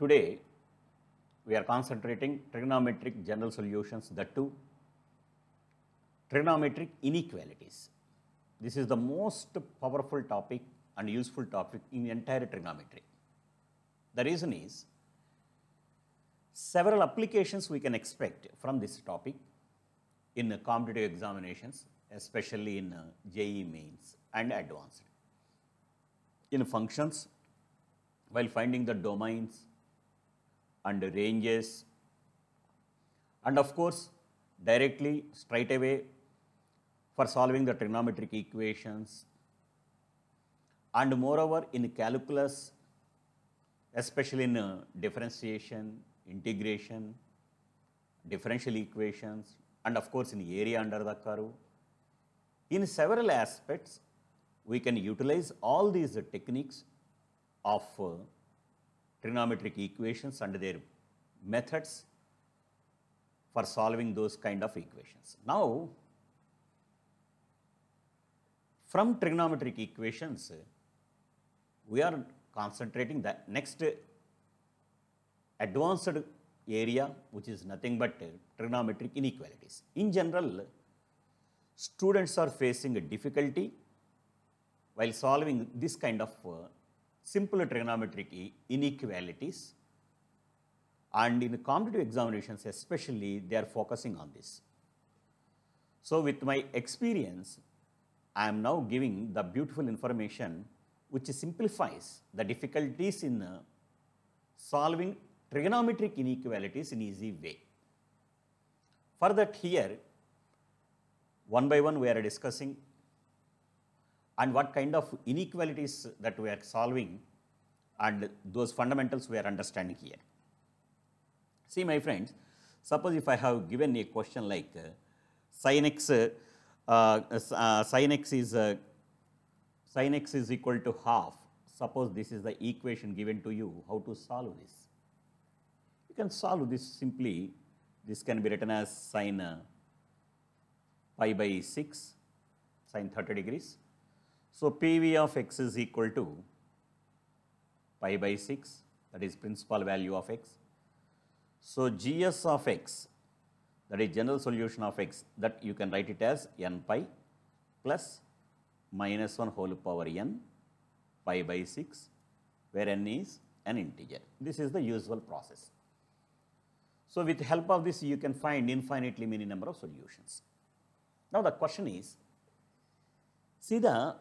Today, we are concentrating trigonometric general solutions that two trigonometric inequalities. This is the most powerful topic and useful topic in the entire trigonometry. The reason is several applications we can expect from this topic in the competitive examinations, especially in uh, JE mains and advanced. In functions, while finding the domains, and ranges and of course directly straight away for solving the trigonometric equations and moreover in calculus especially in uh, differentiation, integration, differential equations and of course in area under the curve. In several aspects we can utilize all these techniques of uh, trigonometric equations and their methods for solving those kind of equations. Now, from trigonometric equations, we are concentrating the next advanced area which is nothing but trigonometric inequalities. In general, students are facing a difficulty while solving this kind of uh, simple trigonometric inequalities and in the competitive examinations especially they are focusing on this. So with my experience, I am now giving the beautiful information which simplifies the difficulties in uh, solving trigonometric inequalities in easy way. For that here, one by one we are discussing and what kind of inequalities that we are solving and those fundamentals we are understanding here. See my friends, suppose if I have given a question like uh, sin x, uh, uh, uh sin x is uh, sin x is equal to half. Suppose this is the equation given to you, how to solve this? You can solve this simply, this can be written as sin uh, pi by 6, sin 30 degrees so, PV of x is equal to pi by 6 that is principal value of x. So, gs of x that is general solution of x that you can write it as n pi plus minus 1 whole power n pi by 6 where n is an integer. This is the usual process. So, with help of this you can find infinitely many number of solutions. Now, the question is see the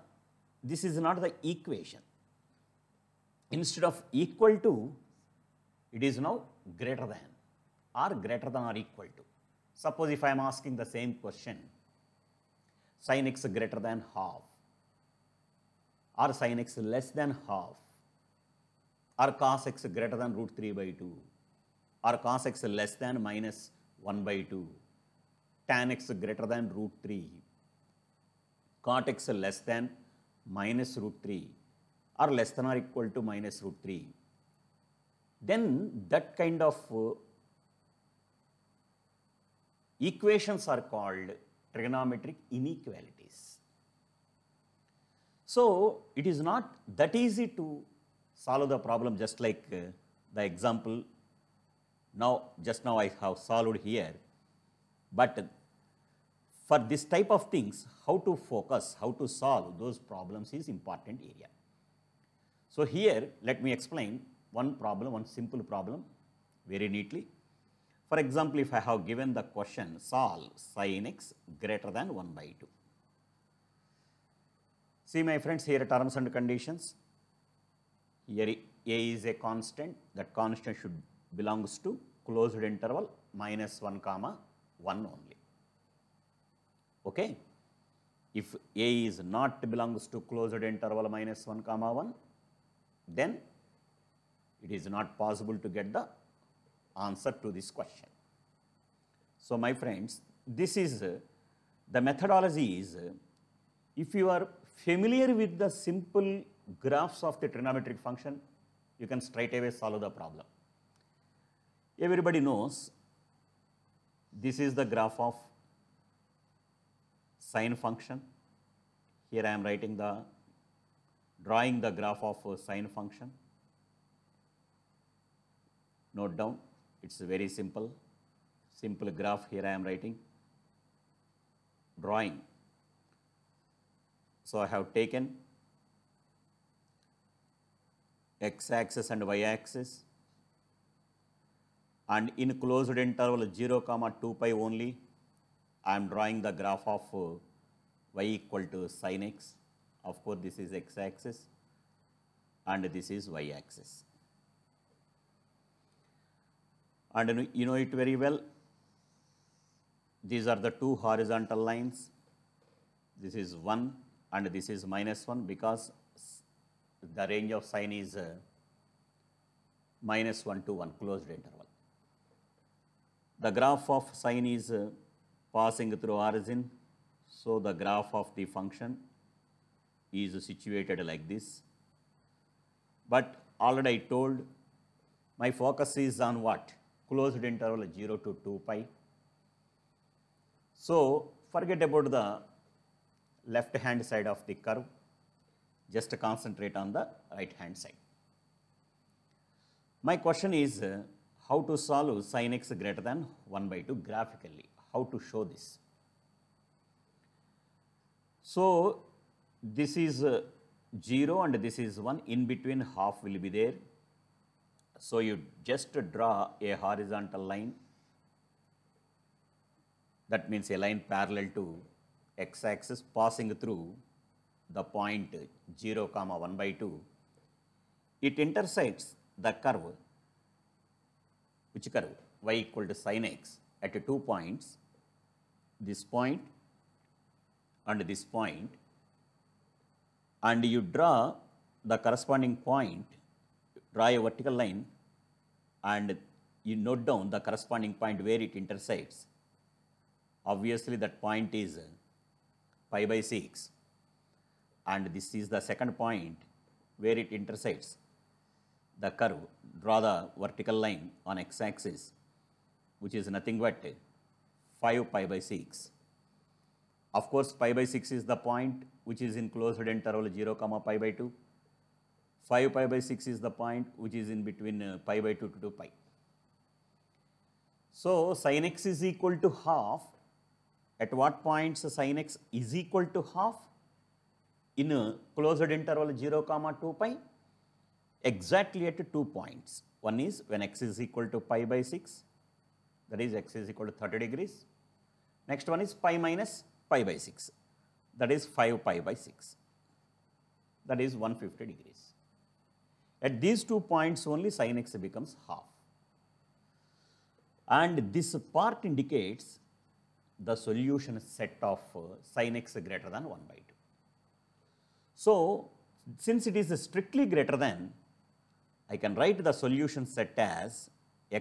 this is not the equation. Instead of equal to, it is now greater than or greater than or equal to. Suppose if I am asking the same question, sin x greater than half or sin x less than half or cos x greater than root 3 by 2 or cos x less than minus 1 by 2, tan x greater than root 3, cot x less than minus root 3 or less than or equal to minus root 3, then that kind of uh, equations are called trigonometric inequalities. So, it is not that easy to solve the problem just like uh, the example now just now I have solved here, but for this type of things, how to focus, how to solve those problems is important area. So here, let me explain one problem, one simple problem very neatly. For example, if I have given the question, solve sin x greater than 1 by 2. See my friends, here terms and conditions. Here a is a constant, that constant should belongs to closed interval minus 1 comma 1 only. Okay? If A is not belongs to closed interval minus 1 comma 1, then it is not possible to get the answer to this question. So, my friends, this is uh, the methodology is uh, if you are familiar with the simple graphs of the trigonometric function, you can straight away solve the problem. Everybody knows this is the graph of sine function. Here I am writing the, drawing the graph of a sine function. Note down, it's very simple, simple graph here I am writing, drawing. So I have taken x-axis and y-axis and in closed interval 0 comma 2 pi only I am drawing the graph of uh, y equal to sin x. Of course, this is x axis and this is y axis. And you know it very well. These are the two horizontal lines. This is 1 and this is minus 1 because the range of sine is uh, minus 1 to 1 closed interval. The graph of sine is uh, passing through origin. So the graph of the function is situated like this. But already I told my focus is on what? Closed interval 0 to 2 pi. So forget about the left hand side of the curve, just concentrate on the right hand side. My question is uh, how to solve sin x greater than 1 by 2 graphically how to show this. So, this is uh, 0 and this is 1 in between half will be there. So, you just draw a horizontal line that means a line parallel to x axis passing through the point 0 comma 1 by 2. It intersects the curve which curve y equal to sin x at two points this point and this point and you draw the corresponding point, draw a vertical line and you note down the corresponding point where it intersects. Obviously, that point is pi by 6 and this is the second point where it intersects the curve. Draw the vertical line on x axis which is nothing but 5 pi by 6. Of course, pi by 6 is the point which is in closed interval 0 comma pi by 2. 5 pi by 6 is the point which is in between uh, pi by 2 to 2 pi. So, sin x is equal to half. At what points sin x is equal to half? In a uh, closed interval 0 comma 2 pi. Exactly at two points. One is when x is equal to pi by 6, that is x is equal to 30 degrees. Next one is pi minus pi by 6 that is 5 pi by 6 that is 150 degrees. At these two points only sin x becomes half and this part indicates the solution set of uh, sin x greater than 1 by 2. So, since it is strictly greater than, I can write the solution set as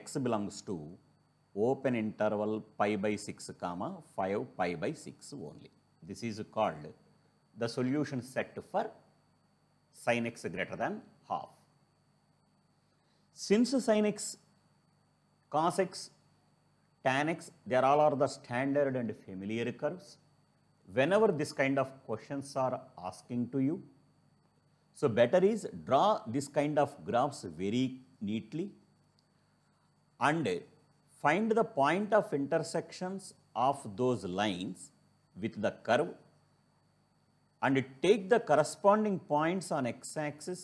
x belongs to open interval pi by six comma five pi by six only this is called the solution set for sin x greater than half. Since sin x, cos x, tan x, they are all are the standard and familiar curves. Whenever this kind of questions are asking to you, so better is draw this kind of graphs very neatly and Find the point of intersections of those lines with the curve and take the corresponding points on x-axis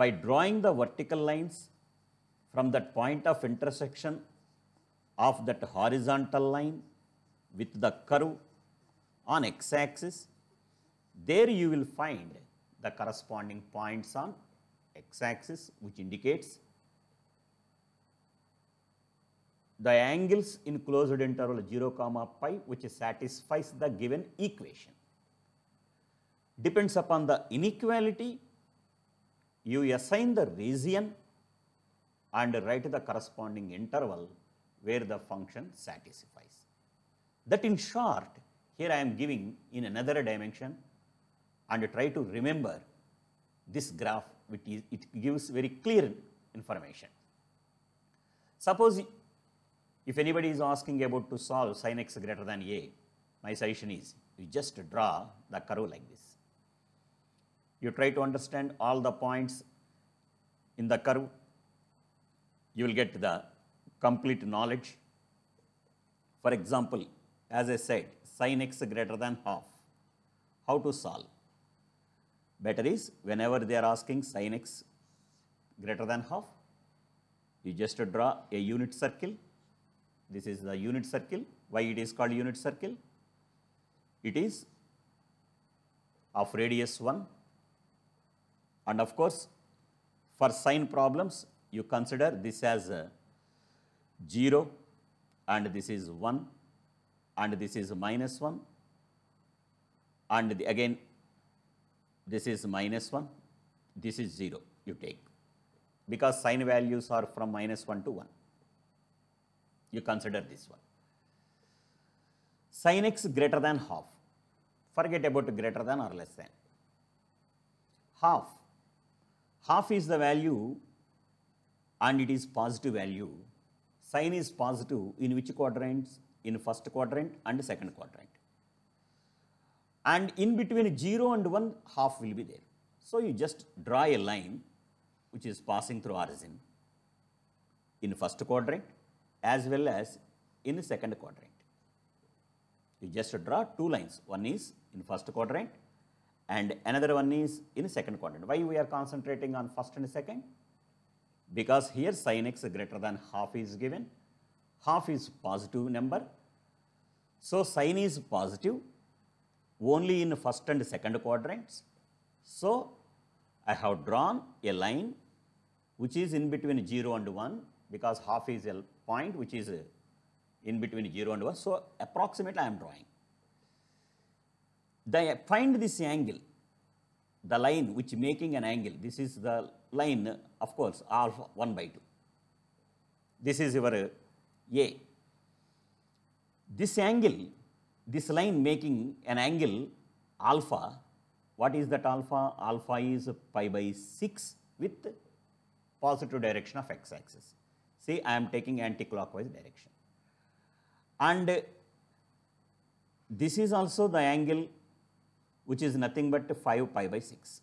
by drawing the vertical lines from that point of intersection of that horizontal line with the curve on x-axis. There you will find the corresponding points on x-axis which indicates the angles in closed interval 0 comma pi which satisfies the given equation. Depends upon the inequality, you assign the region and write the corresponding interval where the function satisfies. That in short, here I am giving in another dimension and try to remember this graph which is, it gives very clear information. Suppose if anybody is asking about to solve sin x greater than a, my suggestion is you just draw the curve like this. You try to understand all the points in the curve. You will get the complete knowledge. For example, as I said, sin x greater than half. How to solve? Better is whenever they are asking sin x greater than half, you just draw a unit circle this is the unit circle. Why it is called unit circle? It is of radius 1 and of course, for sine problems you consider this as uh, 0 and this is 1 and this is minus 1 and the, again this is minus 1, this is 0 you take because sine values are from minus 1 to 1. You consider this one. Sin x greater than half. Forget about greater than or less than. Half. Half is the value and it is positive value. Sin is positive in which quadrants? In first quadrant and second quadrant. And in between 0 and 1, half will be there. So you just draw a line which is passing through origin in first quadrant as well as in the second quadrant. You just draw two lines, one is in first quadrant and another one is in second quadrant. Why we are concentrating on first and second? Because here sin x greater than half is given, half is positive number. So sin is positive only in first and second quadrants. So I have drawn a line which is in between 0 and 1 because half is a point which is in between 0 and 1. So, approximately I am drawing. Then find this angle, the line which making an angle. This is the line, of course, alpha 1 by 2. This is your A. This angle, this line making an angle alpha, what is that alpha? Alpha is pi by 6 with positive direction of x axis. See, I am taking anti-clockwise direction. And this is also the angle which is nothing but 5 pi by 6.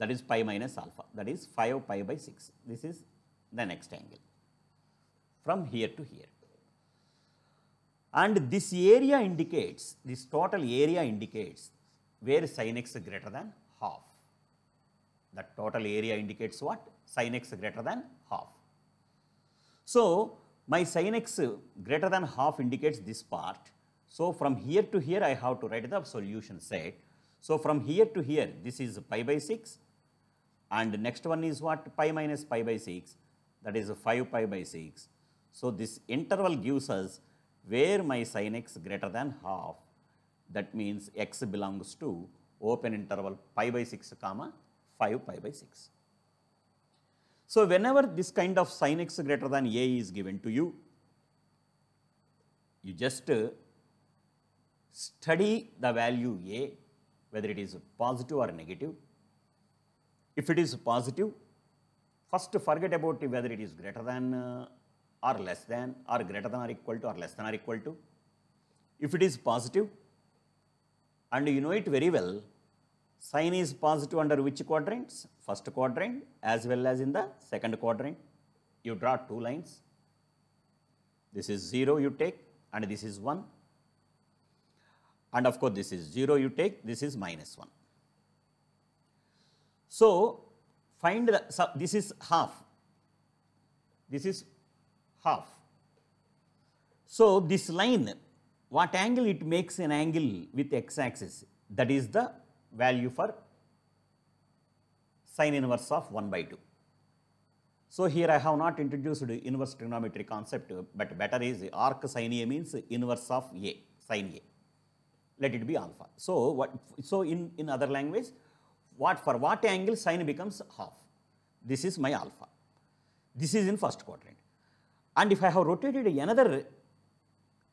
That is pi minus alpha. That is 5 pi by 6. This is the next angle from here to here. And this area indicates, this total area indicates where sin x greater than half. The total area indicates what? Sin x greater than half. So, my sin x greater than half indicates this part. So, from here to here I have to write the solution set. So, from here to here this is pi by 6 and next one is what pi minus pi by 6 that is 5 pi by 6. So, this interval gives us where my sin x greater than half that means x belongs to open interval pi by 6 comma 5 pi by 6. So, whenever this kind of sin x greater than a is given to you, you just uh, study the value a whether it is positive or negative. If it is positive, first forget about whether it is greater than uh, or less than or greater than or equal to or less than or equal to. If it is positive and you know it very well, Sine is positive under which quadrants? First quadrant as well as in the second quadrant. You draw two lines. This is 0 you take and this is 1. And of course, this is 0 you take, this is minus 1. So, find the, so this is half, this is half. So, this line, what angle it makes an angle with x axis that is the value for sine inverse of 1 by 2. So here I have not introduced inverse trigonometry concept, but better is arc sine A means inverse of A, sine A. Let it be alpha. So what? So in, in other language, what for what angle sine becomes half? This is my alpha. This is in first quadrant. And if I have rotated another,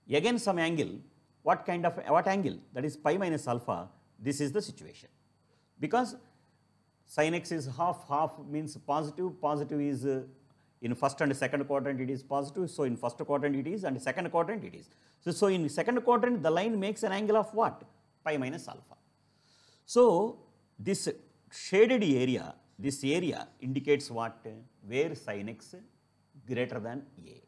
again some angle, what kind of, what angle? That is pi minus alpha, this is the situation because sin x is half, half means positive, positive is uh, in first and second quadrant it is positive, so in first quadrant it is and second quadrant it is. So, so in second quadrant the line makes an angle of what? Pi minus alpha. So, this shaded area, this area indicates what? Where sin x greater than a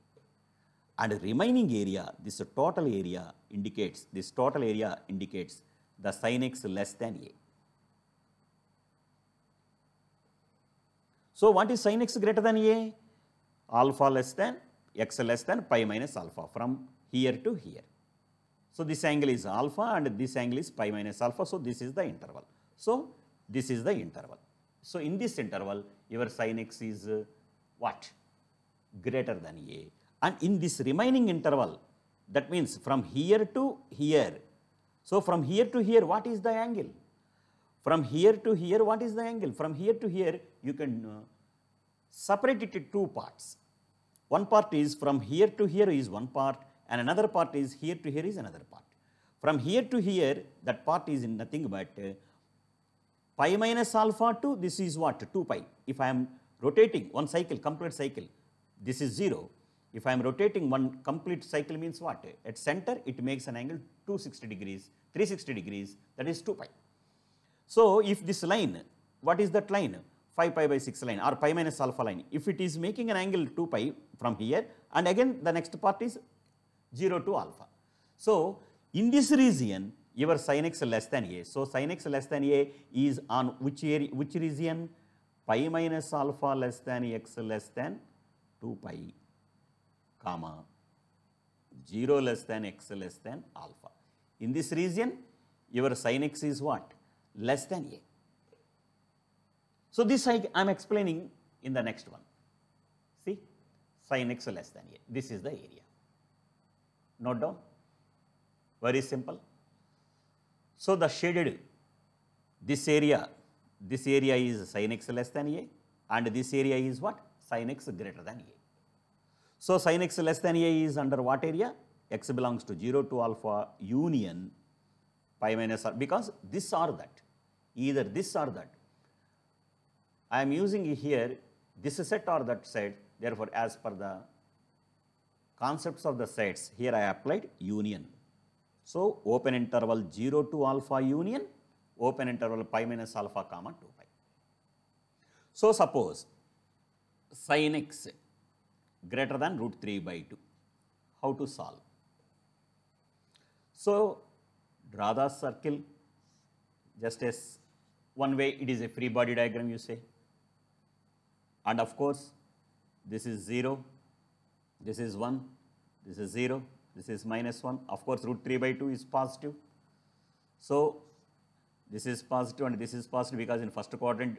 and remaining area, this total area indicates, this total area indicates the sin x less than a. So, what is sin x greater than a? Alpha less than x less than pi minus alpha from here to here. So, this angle is alpha and this angle is pi minus alpha. So, this is the interval. So, this is the interval. So, in this interval your sin x is uh, what? Greater than a and in this remaining interval that means from here to here so from here to here, what is the angle? From here to here, what is the angle? From here to here, you can uh, separate it into two parts. One part is from here to here is one part and another part is here to here is another part. From here to here, that part is nothing but uh, pi minus alpha two. this is what? 2 pi. If I am rotating one cycle, complete cycle, this is 0. If I am rotating one complete cycle means what? At center, it makes an angle 260 degrees, 360 degrees, that is 2 pi. So, if this line, what is that line? 5 pi by 6 line or pi minus alpha line. If it is making an angle 2 pi from here and again the next part is 0 to alpha. So, in this region, your sin x less than a. So, sin x less than a is on which area, which region? Pi minus alpha less than x less than 2 pi comma 0 less than x less than alpha. In this region, your sin x is what? Less than a. So, this I am explaining in the next one. See, sin x less than a. This is the area. Note down. Very simple. So, the shaded, this area, this area is sin x less than a and this area is what? Sin x greater than a. So, sin x less than a is under what area? x belongs to 0 to alpha union pi minus r because this or that, either this or that. I am using here this set or that set therefore, as per the concepts of the sets here I applied union. So, open interval 0 to alpha union open interval pi minus alpha comma 2 pi. So, suppose sin x greater than root 3 by 2. How to solve? So, draw the circle just as one way it is a free body diagram you say and of course this is 0, this is 1, this is 0, this is minus 1 of course root 3 by 2 is positive. So, this is positive and this is positive because in first quadrant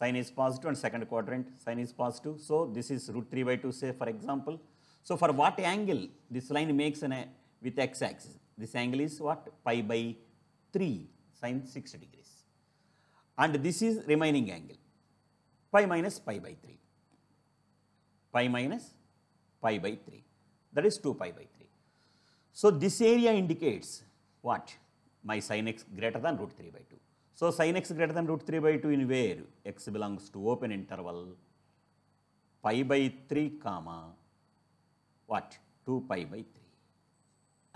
sine is positive and second quadrant sine is positive. So, this is root 3 by 2 say for example. So, for what angle this line makes an a with x axis? This angle is what? Pi by 3 sine 60 degrees and this is remaining angle pi minus pi by 3, pi minus pi by 3 that is 2 pi by 3. So, this area indicates what? My sine x greater than root 3 by 2. So, sin x greater than root 3 by 2 in where x belongs to open interval pi by 3 comma what 2 pi by 3.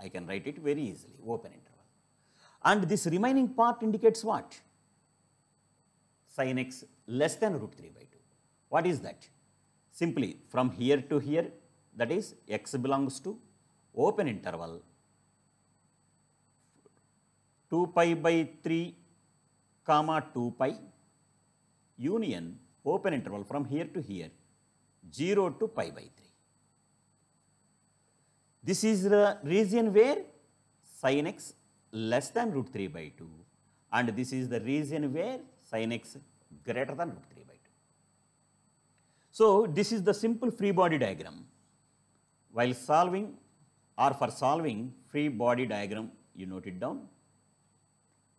I can write it very easily open interval and this remaining part indicates what sin x less than root 3 by 2. What is that? Simply from here to here that is x belongs to open interval 2 pi by 3 comma 2 pi union open interval from here to here 0 to pi by 3. This is the region where sin x less than root 3 by 2 and this is the region where sin x greater than root 3 by 2. So, this is the simple free body diagram while solving or for solving free body diagram you note it down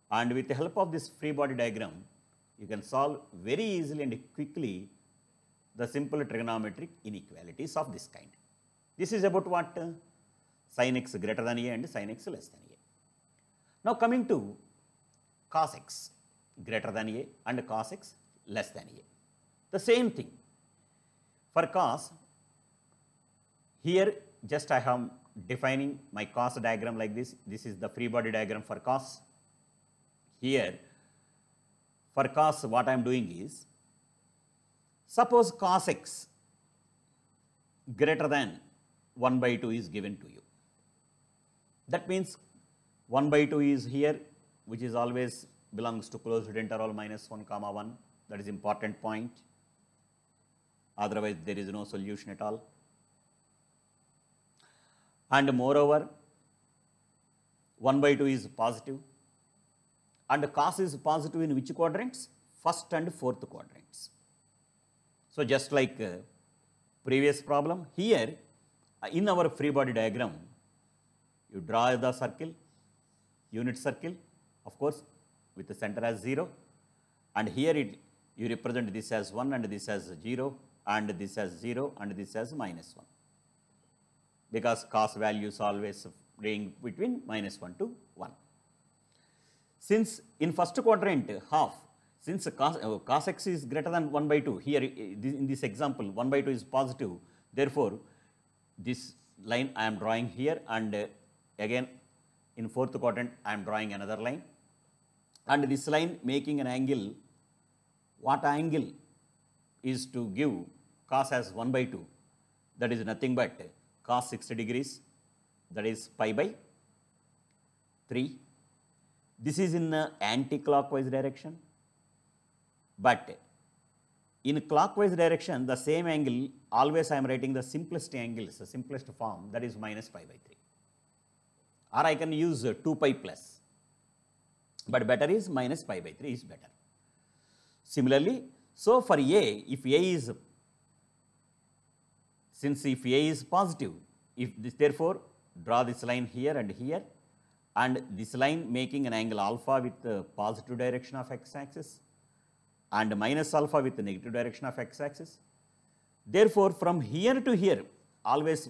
and with the help of this free body diagram, you can solve very easily and quickly the simple trigonometric inequalities of this kind. This is about what? sin x greater than a and sin x less than a. Now coming to cos x greater than a and cos x less than a. The same thing. For cos, here just I am defining my cos diagram like this. This is the free body diagram for cos here for cos what I am doing is suppose cos x greater than 1 by 2 is given to you. That means 1 by 2 is here which is always belongs to closed interval minus 1 comma 1 that is important point otherwise there is no solution at all. And moreover 1 by 2 is positive and cos is positive in which quadrants? First and fourth quadrants. So just like uh, previous problem, here uh, in our free body diagram, you draw the circle, unit circle, of course, with the center as 0 and here it, you represent this as 1 and this as 0 and this as 0 and this as minus 1 because cos values always range between minus 1 to since in first quadrant half, since cos, uh, cos x is greater than 1 by 2, here uh, in this example 1 by 2 is positive, therefore, this line I am drawing here and uh, again in fourth quadrant I am drawing another line and this line making an angle, what angle is to give cos as 1 by 2 that is nothing but cos 60 degrees that is pi by 3 This is in the anti-clockwise direction, but in clockwise direction, the same angle, always I am writing the simplest angles, the simplest form, that is minus pi by 3. Or I can use 2 pi plus, but better is minus pi by 3 is better. Similarly, so for A, if A is, since if A is positive, if this, therefore, draw this line here and here, and this line making an angle alpha with the positive direction of x-axis and minus alpha with the negative direction of x-axis. Therefore, from here to here, always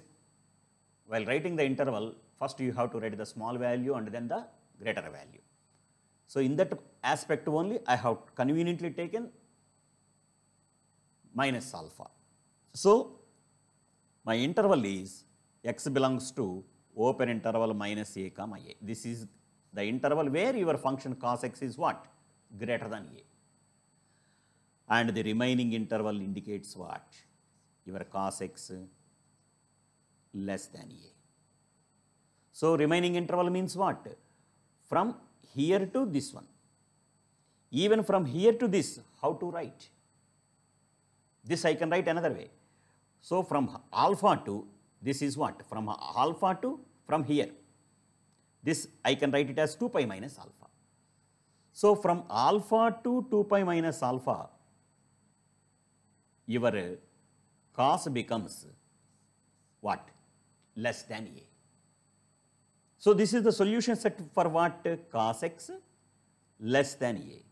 while writing the interval, first you have to write the small value and then the greater value. So, in that aspect only, I have conveniently taken minus alpha. So, my interval is x belongs to open interval minus a comma a. This is the interval where your function cos x is what? Greater than a. And the remaining interval indicates what? Your cos x less than a. So, remaining interval means what? From here to this one. Even from here to this, how to write? This I can write another way. So, from alpha to This is what? From alpha to from here. This I can write it as 2 pi minus alpha. So, from alpha to 2 pi minus alpha, your cos becomes what? Less than A. So, this is the solution set for what? Cos x less than A.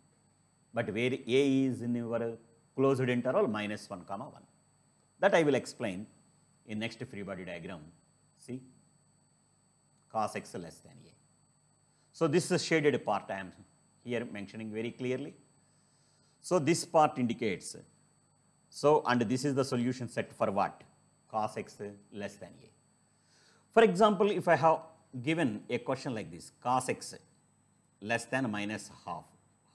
But where A is in your closed interval minus 1 comma 1. That I will explain in next free body diagram. See, cos x less than a. So this is shaded part I am here mentioning very clearly. So this part indicates, so and this is the solution set for what? Cos x less than a. For example, if I have given a question like this, cos x less than minus half,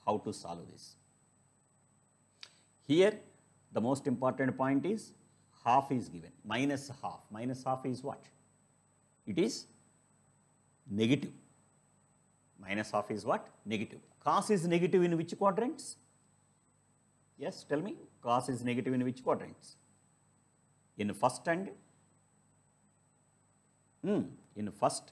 how to solve this? Here, the most important point is half is given, minus half. Minus half is what? It is negative. Minus half is what? Negative. Cos is negative in which quadrants? Yes, tell me. Cos is negative in which quadrants? In first and? Hmm, in first,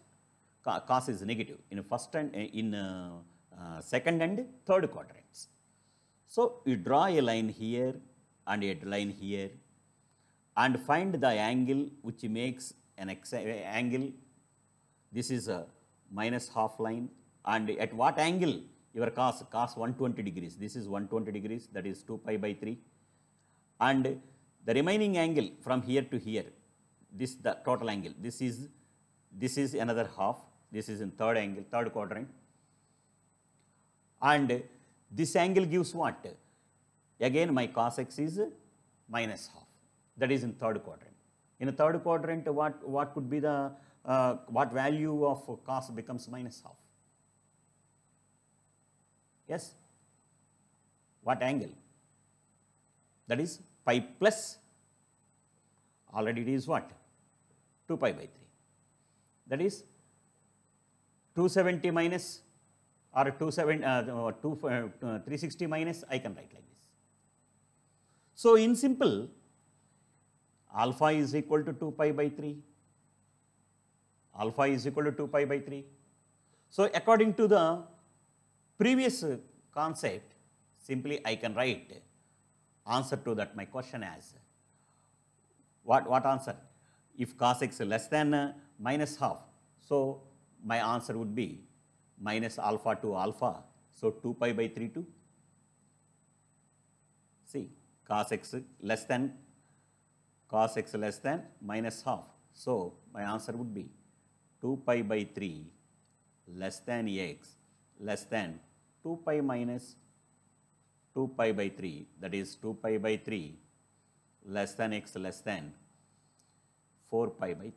cos is negative. In first and, in uh, uh, second and third quadrants. So, you draw a line here and a line here and find the angle which makes an angle. This is a minus half line and at what angle your cos, cos 120 degrees. This is 120 degrees that is 2 pi by 3 and the remaining angle from here to here, this the total angle, this is, this is another half, this is in third angle, third quadrant and this angle gives what? Again my cos x is minus half that is in third quadrant. In the third quadrant, what, what could be the, uh, what value of cost becomes minus half? Yes? What angle? That is pi plus, already it is what? 2 pi by 3. That is 270 minus or 27, uh, uh, uh 360 minus, I can write like this. So, in simple, alpha is equal to 2 pi by 3. Alpha is equal to 2 pi by 3. So according to the previous concept, simply I can write answer to that my question as what, what answer? If cos x less than minus half, so my answer would be minus alpha to alpha, so 2 pi by 3 to see cos x less than cos x less than minus half. So, my answer would be 2 pi by 3 less than x less than 2 pi minus 2 pi by 3 that is 2 pi by 3 less than x less than 4 pi by 3.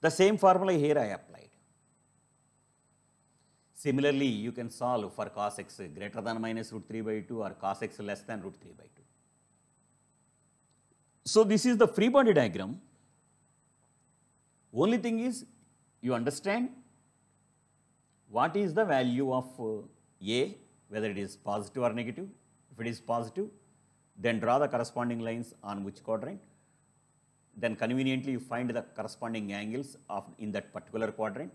The same formula here I applied. Similarly, you can solve for cos x greater than minus root 3 by 2 or cos x less than root 3 by 2. So this is the free body diagram. Only thing is you understand what is the value of uh, A, whether it is positive or negative. If it is positive, then draw the corresponding lines on which quadrant. Then conveniently you find the corresponding angles of in that particular quadrant.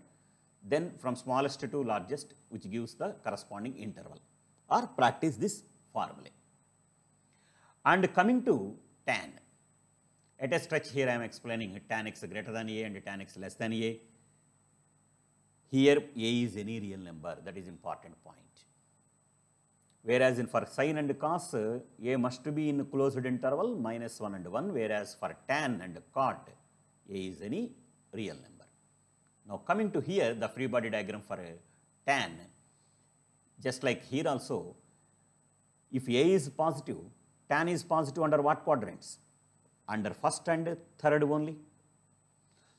Then from smallest to largest, which gives the corresponding interval or practice this formula. And coming to tan, at a stretch here I am explaining tan x greater than a and tan x less than a. Here a is any real number that is important point. Whereas in for sine and cos a must be in closed interval minus 1 and 1 whereas for tan and cot a is any real number. Now coming to here the free body diagram for tan just like here also if a is positive tan is positive under what quadrants? under first and third only.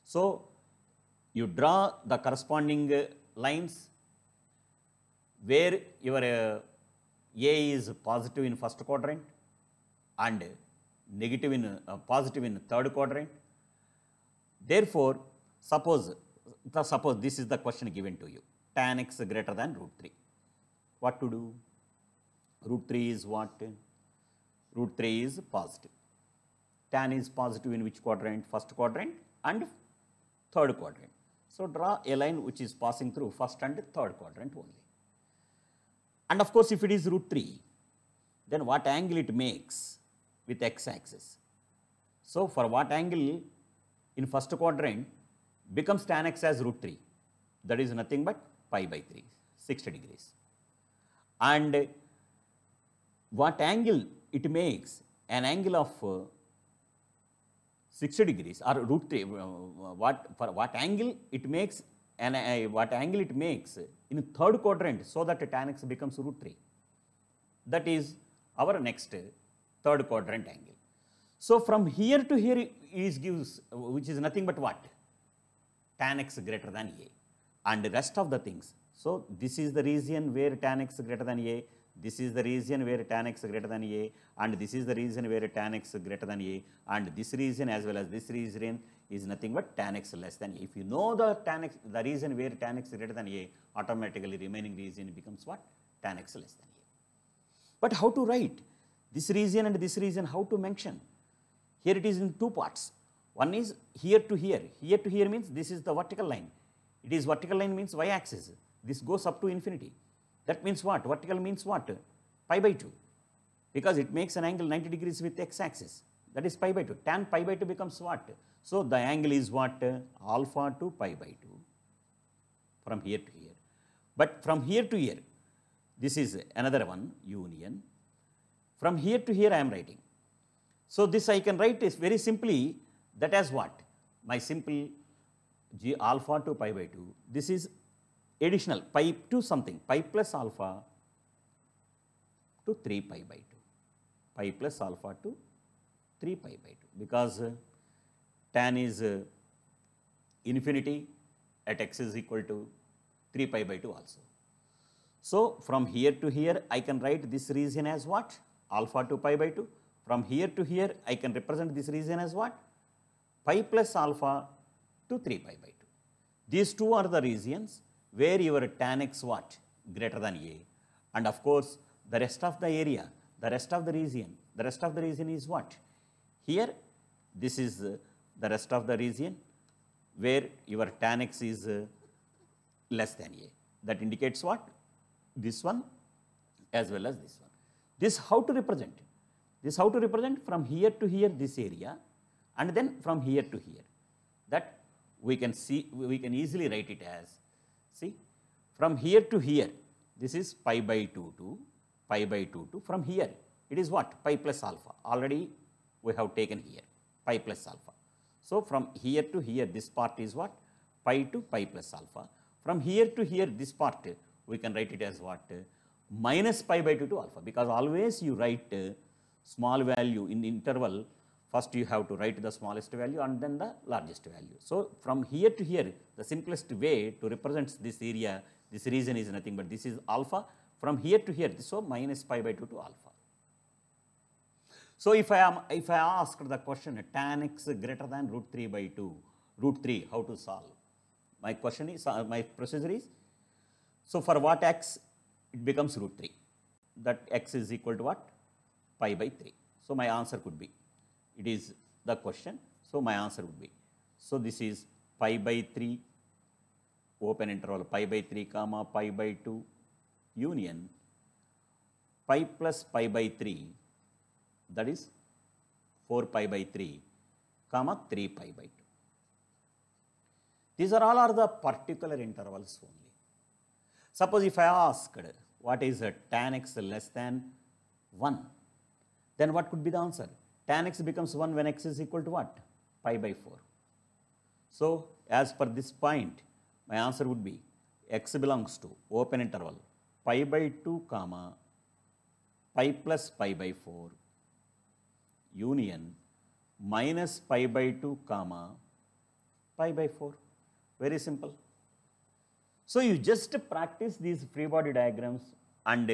So, you draw the corresponding lines where your uh, A is positive in first quadrant and negative in uh, positive in third quadrant. Therefore, suppose the, suppose this is the question given to you tan x greater than root 3. What to do? Root 3 is what? Root 3 is positive tan is positive in which quadrant? First quadrant and third quadrant. So draw a line which is passing through first and third quadrant only. And of course, if it is root 3, then what angle it makes with x-axis? So for what angle in first quadrant becomes tan x as root 3, that is nothing but pi by 3, 60 degrees. And what angle it makes? An angle of 60 degrees or root 3 uh, uh, what for what angle it makes and uh, what angle it makes in third quadrant so that tan x becomes root 3 that is our next third quadrant angle so from here to here is gives which is nothing but what tan x greater than a and the rest of the things so this is the region where tan x greater than a this is the region where tan x greater than a and this is the region where tan x greater than a and this region as well as this region is nothing but tan x less than a. If you know the tan x, the region where tan x greater than a, automatically remaining region becomes what? Tan x less than a. But how to write this region and this region, how to mention? Here it is in two parts. One is here to here. Here to here means this is the vertical line. It is vertical line means y axis. This goes up to infinity. That means what? Vertical means what? Pi by 2 because it makes an angle 90 degrees with x axis that is pi by 2. Tan pi by 2 becomes what? So, the angle is what? Alpha to pi by 2 from here to here. But from here to here, this is another one union. From here to here I am writing. So, this I can write is very simply that as what? My simple g alpha to pi by 2. This is additional pi to something pi plus alpha to 3 pi by 2 pi plus alpha to 3 pi by 2 because uh, tan is uh, infinity at x is equal to 3 pi by 2 also. So, from here to here I can write this region as what alpha to pi by 2 from here to here I can represent this region as what pi plus alpha to 3 pi by 2 these two are the regions where your tan x what? Greater than A. And of course, the rest of the area, the rest of the region, the rest of the region is what? Here, this is uh, the rest of the region where your tan x is uh, less than A. That indicates what? This one as well as this one. This how to represent? This how to represent from here to here this area and then from here to here. That we can see, we can easily write it as See, from here to here, this is pi by 2 to pi by 2 to from here, it is what? Pi plus alpha. Already we have taken here, pi plus alpha. So, from here to here, this part is what? Pi to pi plus alpha. From here to here, this part, we can write it as what? Minus pi by 2 to alpha because always you write uh, small value in interval First you have to write the smallest value and then the largest value. So from here to here, the simplest way to represent this area, this region is nothing but this is alpha. From here to here, so minus pi by 2 to alpha. So if I am, if I asked the question tan x greater than root 3 by 2, root 3, how to solve? My question is, uh, my procedure is, so for what x, it becomes root 3. That x is equal to what? Pi by 3. So my answer could be it is the question. So, my answer would be. So, this is pi by 3 open interval pi by 3 comma pi by 2 union pi plus pi by 3 that is 4 pi by 3 comma 3 pi by 2. These are all are the particular intervals only. Suppose if I asked what is a tan x less than 1, then what could be the answer? tan x becomes 1 when x is equal to what? Pi by 4. So, as per this point, my answer would be x belongs to open interval pi by 2 comma pi plus pi by 4 union minus pi by 2 comma pi by 4. Very simple. So, you just practice these free body diagrams and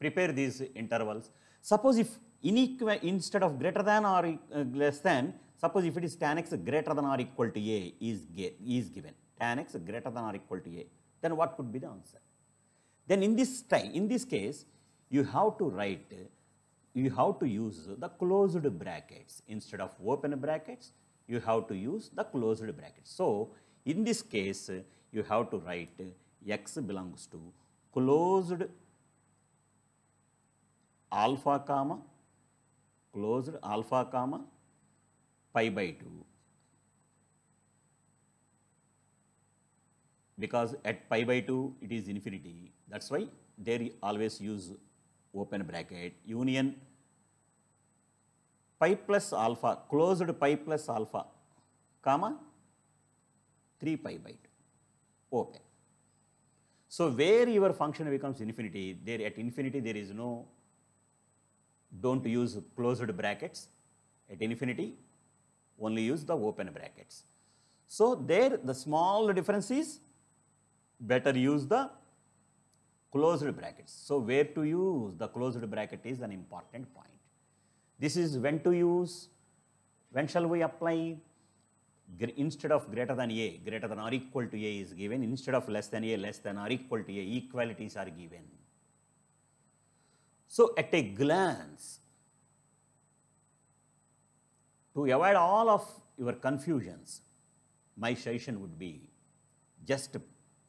prepare these intervals. Suppose if inequal instead of greater than or uh, less than suppose if it is tan x greater than or equal to a is, is given tan x greater than or equal to a then what could be the answer then in this time in this case you have to write you have to use the closed brackets instead of open brackets you have to use the closed brackets so in this case you have to write x belongs to closed alpha comma closed alpha comma pi by two because at pi by 2 it is infinity that's why they always use open bracket union pi plus alpha closed pi plus alpha comma 3 pi by 2 open so where your function becomes infinity there at infinity there is no don't use closed brackets at infinity, only use the open brackets. So there the small difference is better use the closed brackets. So where to use the closed bracket is an important point. This is when to use, when shall we apply instead of greater than a, greater than or equal to a is given, instead of less than a, less than or equal to a, equalities are given. So at a glance, to avoid all of your confusions, my suggestion would be just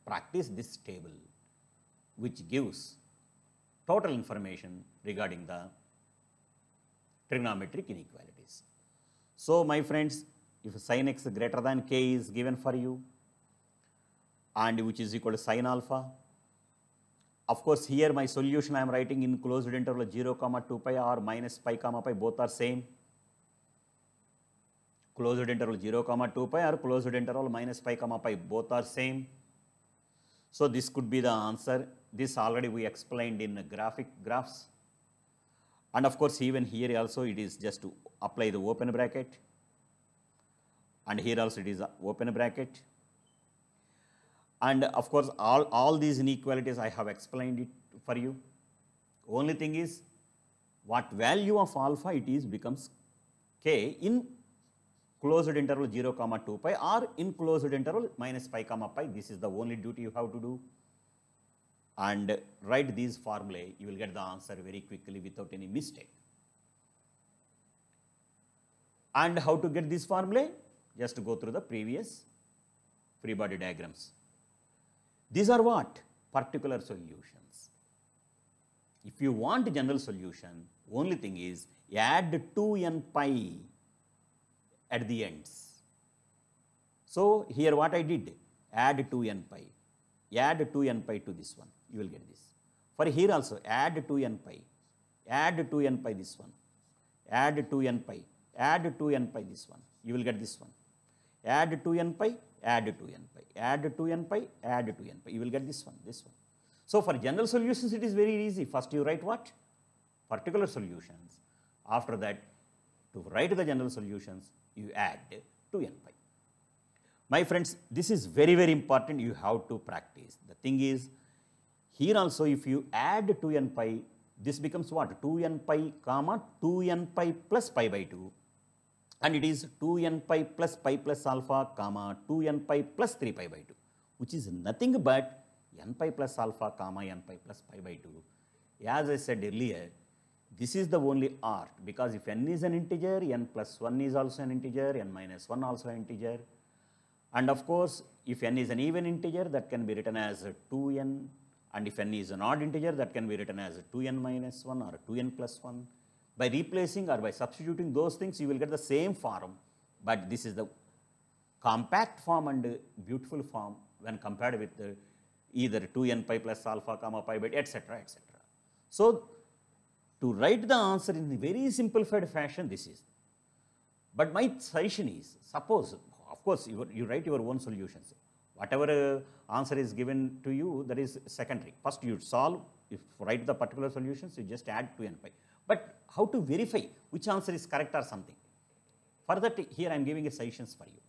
practice this table which gives total information regarding the trigonometric inequalities. So my friends, if sin x greater than k is given for you and which is equal to sin alpha, of course, here my solution I am writing in closed interval 0 comma 2 pi or minus pi comma pi both are same. Closed interval 0 comma 2 pi or closed interval minus pi comma pi both are same. So, this could be the answer. This already we explained in graphic graphs. And of course, even here also it is just to apply the open bracket. And here also it is open bracket. And of course, all, all these inequalities I have explained it for you. Only thing is what value of alpha it is becomes k in closed interval 0 comma 2 pi or in closed interval minus pi comma pi. This is the only duty you have to do and write these formulae. You will get the answer very quickly without any mistake. And how to get this formulae? Just go through the previous free body diagrams. These are what? Particular solutions. If you want general solution, only thing is add 2n pi at the ends. So, here what I did, add 2n pi, add 2n pi to this one, you will get this. For here also, add 2n pi, add 2n pi this one, add 2n pi, add 2n pi this one, you will get this one. Add 2n pi, add to n pi, add to n pi, add to n pi. You will get this one, this one. So for general solutions, it is very easy. First you write what? Particular solutions. After that, to write the general solutions, you add to n pi. My friends, this is very, very important. You have to practice. The thing is, here also if you add 2n pi, this becomes what? 2n pi comma 2n pi plus pi by 2 and it is 2n pi plus pi plus alpha comma 2n pi plus 3 pi by 2 which is nothing but n pi plus alpha comma n pi plus pi by 2. As I said earlier, this is the only art because if n is an integer, n plus 1 is also an integer, n minus 1 also an integer. And of course, if n is an even integer, that can be written as 2n. And if n is an odd integer, that can be written as 2n minus 1 or 2n plus 1 by replacing or by substituting those things you will get the same form but this is the compact form and beautiful form when compared with the either 2n pi plus alpha comma pi beta etc etc. So, to write the answer in a very simplified fashion this is. But my suggestion is suppose of course you, you write your own solutions whatever answer is given to you that is secondary first you solve if write the particular solutions you just add 2n pi but how to verify which answer is correct or something? For that, here I am giving a suggestions for you.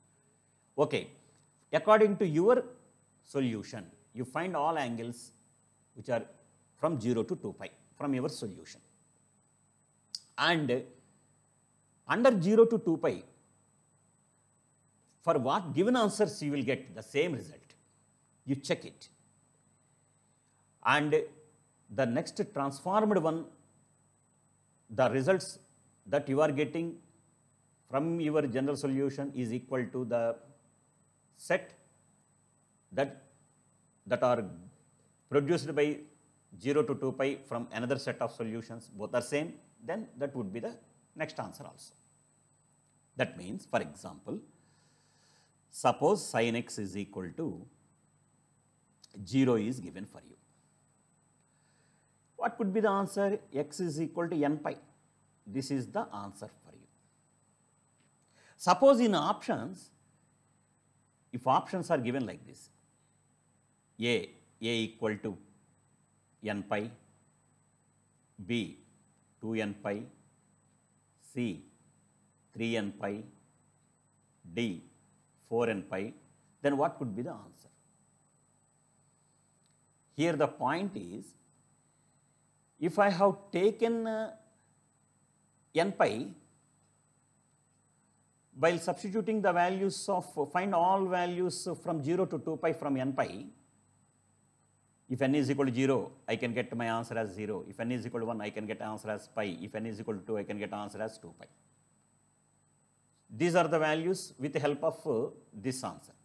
Okay, according to your solution, you find all angles which are from 0 to 2 pi from your solution. And under 0 to 2 pi, for what given answers you will get the same result. You check it. And the next transformed one the results that you are getting from your general solution is equal to the set that, that are produced by 0 to 2 pi from another set of solutions, both are same, then that would be the next answer also. That means, for example, suppose sin x is equal to 0 is given for you. What could be the answer? x is equal to n pi. This is the answer for you. Suppose in options, if options are given like this, a, a equal to n pi, b, 2 n pi, c, 3 n pi, d, 4 n pi, then what could be the answer? Here the point is if I have taken uh, n pi while substituting the values of uh, find all values from 0 to 2 pi from n pi if n is equal to 0 I can get my answer as 0 if n is equal to 1 I can get answer as pi if n is equal to 2 I can get answer as 2 pi these are the values with the help of uh, this answer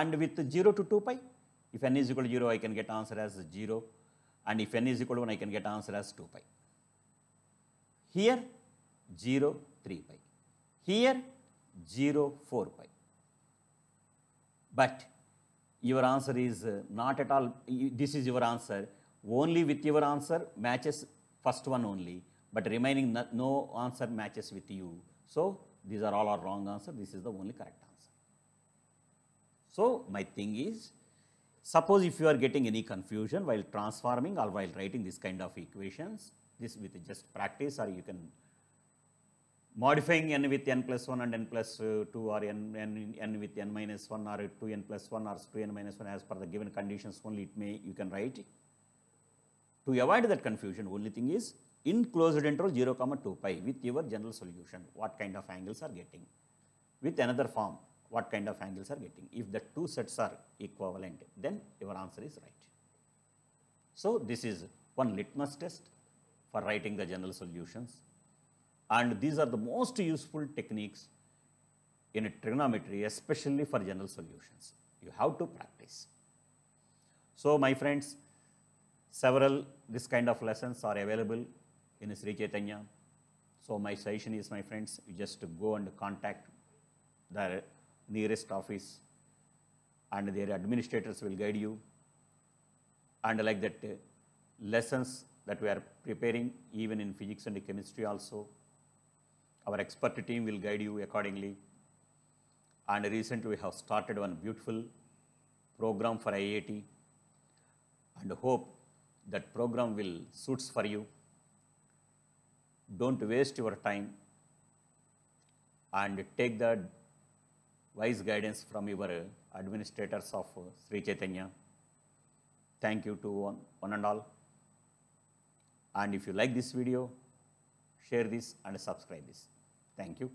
and with 0 to 2 pi if n is equal to 0 I can get answer as 0 and if n is equal to 1 I can get answer as 2 pi. Here 0 3 pi, here 0 4 pi. But your answer is uh, not at all, this is your answer, only with your answer matches first one only, but remaining no answer matches with you. So, these are all our wrong answer, this is the only correct answer. So, my thing is Suppose if you are getting any confusion while transforming or while writing this kind of equations, this with just practice or you can modifying n with n plus 1 and n plus 2 or n, n, n with n minus 1 or 2n plus 1 or 2n minus 1 as per the given conditions only it may you can write. To avoid that confusion only thing is in closed interval 0 comma 2 pi with your general solution what kind of angles are getting with another form what kind of angles are getting. If the two sets are equivalent, then your answer is right. So, this is one litmus test for writing the general solutions and these are the most useful techniques in trigonometry especially for general solutions. You have to practice. So, my friends, several this kind of lessons are available in Sri Chaitanya. So, my suggestion is my friends, you just go and contact the nearest office and their administrators will guide you. And like that, uh, lessons that we are preparing even in physics and chemistry also. Our expert team will guide you accordingly. And recently we have started one beautiful program for IIT and hope that program will suits for you. Don't waste your time and take the wise guidance from your administrators of Sri Chaitanya. Thank you to one, one and all. And if you like this video, share this and subscribe this. Thank you.